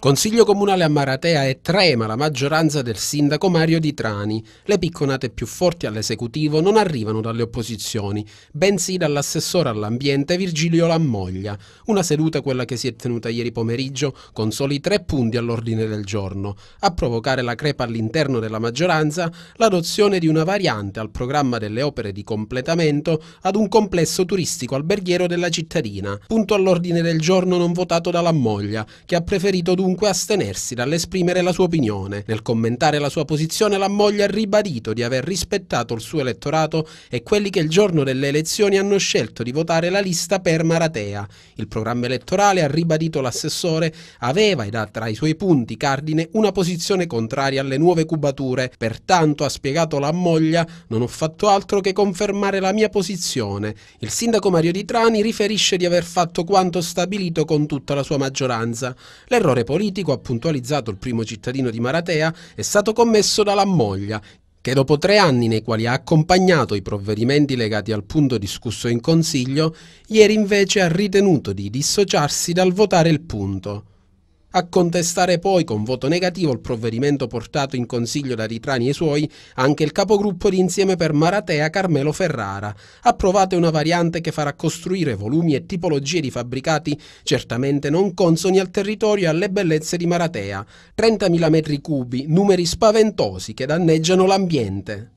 Consiglio comunale a Maratea e trema la maggioranza del sindaco Mario Di Trani. Le picconate più forti all'esecutivo non arrivano dalle opposizioni, bensì dall'assessore all'ambiente Virgilio Lammoglia. Una seduta, quella che si è tenuta ieri pomeriggio, con soli tre punti all'ordine del giorno. A provocare la crepa all'interno della maggioranza, l'adozione di una variante al programma delle opere di completamento ad un complesso turistico alberghiero della cittadina. Punto all'ordine del giorno non votato da Lammoglia, che ha preferito dunque dunque astenersi dall'esprimere la sua opinione. Nel commentare la sua posizione la moglie ha ribadito di aver rispettato il suo elettorato e quelli che il giorno delle elezioni hanno scelto di votare la lista per Maratea. Il programma elettorale, ha ribadito l'assessore, aveva ed ha tra i suoi punti cardine una posizione contraria alle nuove cubature, pertanto ha spiegato la moglie non ho fatto altro che confermare la mia posizione. Il sindaco Mario Di Trani riferisce di aver fatto quanto stabilito con tutta la sua maggioranza. L'errore politico politico, ha puntualizzato il primo cittadino di Maratea, è stato commesso dalla moglie, che dopo tre anni nei quali ha accompagnato i provvedimenti legati al punto discusso in Consiglio, ieri invece ha ritenuto di dissociarsi dal votare il punto a contestare poi con voto negativo il provvedimento portato in consiglio da Ritrani e suoi anche il capogruppo di Insieme per Maratea Carmelo Ferrara. Approvate una variante che farà costruire volumi e tipologie di fabbricati certamente non consoni al territorio e alle bellezze di Maratea. 30.000 metri cubi, numeri spaventosi che danneggiano l'ambiente.